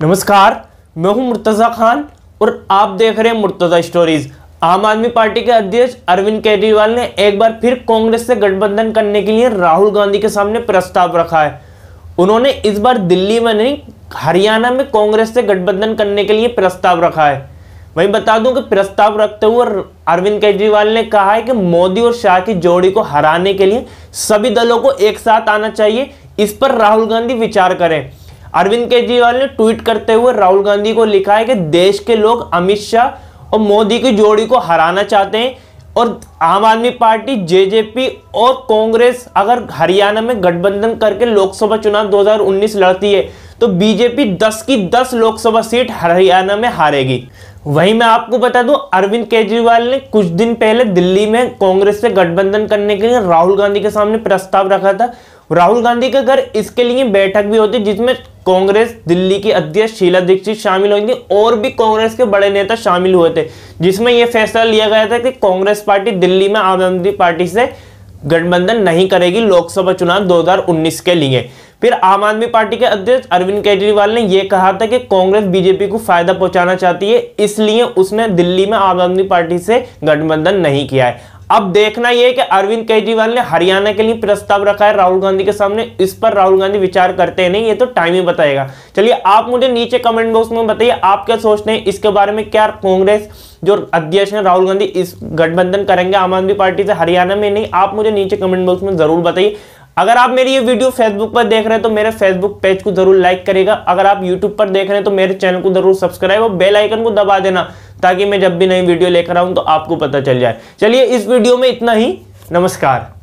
नमस्कार मैं हूं मुर्तज़ा खान और आप देख रहे हैं मुर्तज़ा स्टोरीज आम आदमी पार्टी के अध्यक्ष अरविंद केजरीवाल ने एक बार फिर कांग्रेस से गठबंधन करने के लिए राहुल गांधी के सामने प्रस्ताव रखा है उन्होंने इस बार दिल्ली में नहीं हरियाणा में कांग्रेस से गठबंधन करने के लिए प्रस्ताव रखा है वहीं बता दूं कि प्रस्ताव रखते हुए अरविंद केजरीवाल ने कहा है कि मोदी और शाह की जोड़ी को हराने के लिए सभी दलों को एक साथ आना चाहिए इस पर राहुल गांधी विचार करें अरविंद केजरीवाल ने ट्वीट करते हुए राहुल गांधी को लिखा है कि देश के लोग अमित शाह और मोदी की जोड़ी को हराना चाहते हैं और आम आदमी पार्टी जेजेपी और कांग्रेस अगर हरियाणा में गठबंधन करके लोकसभा चुनाव 2019 लड़ती है तो बीजेपी 10 की 10 लोकसभा सीट हरियाणा में हारेगी वहीं मैं आपको बता दूं अरविंद केजरीवाल ने कुछ दिन पहले दिल्ली में कांग्रेस से गठबंधन करने के लिए राहुल गांधी के सामने प्रस्ताव रखा था राहुल गांधी के घर इसके लिए बैठक भी होती जिसमें कांग्रेस दिल्ली की अध्यक्ष शीला दीक्षित शामिल हुई थी और भी कांग्रेस के बड़े नेता शामिल हुए थे जिसमें यह फैसला लिया गया था कि कांग्रेस पार्टी दिल्ली में आम आदमी पार्टी से गठबंधन नहीं करेगी लोकसभा चुनाव 2019 के लिए फिर आम आदमी पार्टी के अध्यक्ष अरविंद केजरीवाल ने यह कहा था कि कांग्रेस बीजेपी को फायदा पहुंचाना चाहती है इसलिए उसने दिल्ली में आम आदमी पार्टी से गठबंधन नहीं किया है अब देखना यह कि अरविंद केजरीवाल ने हरियाणा के लिए प्रस्ताव रखा है राहुल गांधी के सामने इस पर राहुल गांधी विचार करते हैं नहीं ये तो टाइम ही बताएगा चलिए आप मुझे नीचे कमेंट बॉक्स में बताइए आप क्या सोचते हैं इसके बारे में क्या कांग्रेस जो अध्यक्ष हैं राहुल गांधी इस गठबंधन करेंगे आम आदमी पार्टी से हरियाणा में नहीं आप मुझे नीचे कमेंट बॉक्स में जरूर बताइए अगर आप मेरी ये वीडियो फेसबुक पर देख रहे हैं तो मेरे फेसबुक पेज को जरूर लाइक करेगा अगर आप यूट्यूब पर देख रहे हैं तो मेरे चैनल को जरूर सब्सक्राइब और बेल आइकन को दबा देना ताकि मैं जब भी नई वीडियो लेकर आऊं तो आपको पता चल जाए चलिए इस वीडियो में इतना ही नमस्कार